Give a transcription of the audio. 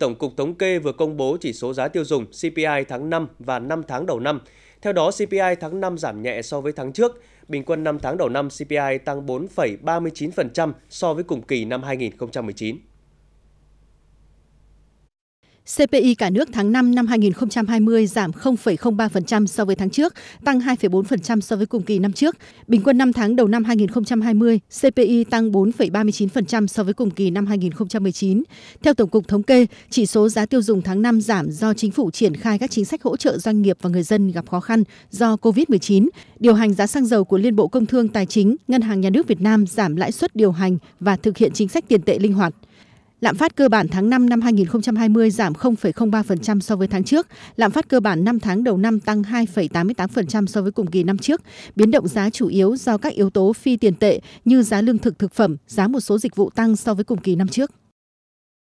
Tổng cục Thống kê vừa công bố chỉ số giá tiêu dùng CPI tháng 5 và 5 tháng đầu năm. Theo đó, CPI tháng 5 giảm nhẹ so với tháng trước, bình quân 5 tháng đầu năm CPI tăng 4,39% so với cùng kỳ năm 2019. CPI cả nước tháng 5 năm 2020 giảm 0,03% so với tháng trước, tăng 2,4% so với cùng kỳ năm trước. Bình quân 5 tháng đầu năm 2020, CPI tăng 4,39% so với cùng kỳ năm 2019. Theo Tổng cục Thống kê, chỉ số giá tiêu dùng tháng 5 giảm do chính phủ triển khai các chính sách hỗ trợ doanh nghiệp và người dân gặp khó khăn do COVID-19. Điều hành giá xăng dầu của Liên Bộ Công Thương Tài chính, Ngân hàng Nhà nước Việt Nam giảm lãi suất điều hành và thực hiện chính sách tiền tệ linh hoạt. Lạm phát cơ bản tháng 5 năm 2020 giảm 0,03% so với tháng trước, lạm phát cơ bản 5 tháng đầu năm tăng 2,88% so với cùng kỳ năm trước. Biến động giá chủ yếu do các yếu tố phi tiền tệ như giá lương thực thực phẩm, giá một số dịch vụ tăng so với cùng kỳ năm trước.